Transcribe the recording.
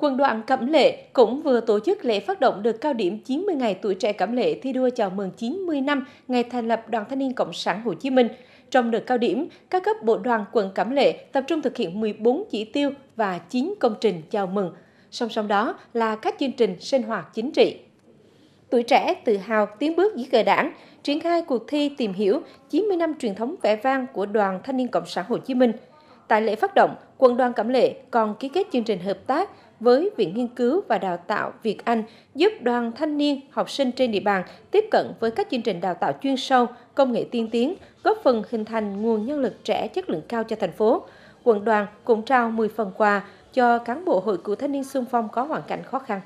Quân đoàn Cẩm Lệ cũng vừa tổ chức lễ phát động được cao điểm 90 ngày tuổi trẻ Cẩm Lệ thi đua chào mừng 90 năm ngày thành lập Đoàn Thanh niên Cộng sản Hồ Chí Minh. Trong đợt cao điểm, các cấp bộ đoàn quận Cẩm Lệ tập trung thực hiện 14 chỉ tiêu và 9 công trình chào mừng. Song song đó là các chương trình sinh hoạt chính trị. Tuổi trẻ tự hào tiến bước dưới cờ đảng, triển khai cuộc thi tìm hiểu 90 năm truyền thống vẻ vang của Đoàn Thanh niên Cộng sản Hồ Chí Minh – Tại lễ phát động, Quân đoàn Cẩm Lệ còn ký kết chương trình hợp tác với Viện Nghiên cứu và Đào tạo Việt Anh giúp đoàn thanh niên, học sinh trên địa bàn tiếp cận với các chương trình đào tạo chuyên sâu, công nghệ tiên tiến, góp phần hình thành nguồn nhân lực trẻ chất lượng cao cho thành phố. Quận đoàn cũng trao 10 phần quà cho cán bộ Hội Cựu Thanh niên xung phong có hoàn cảnh khó khăn.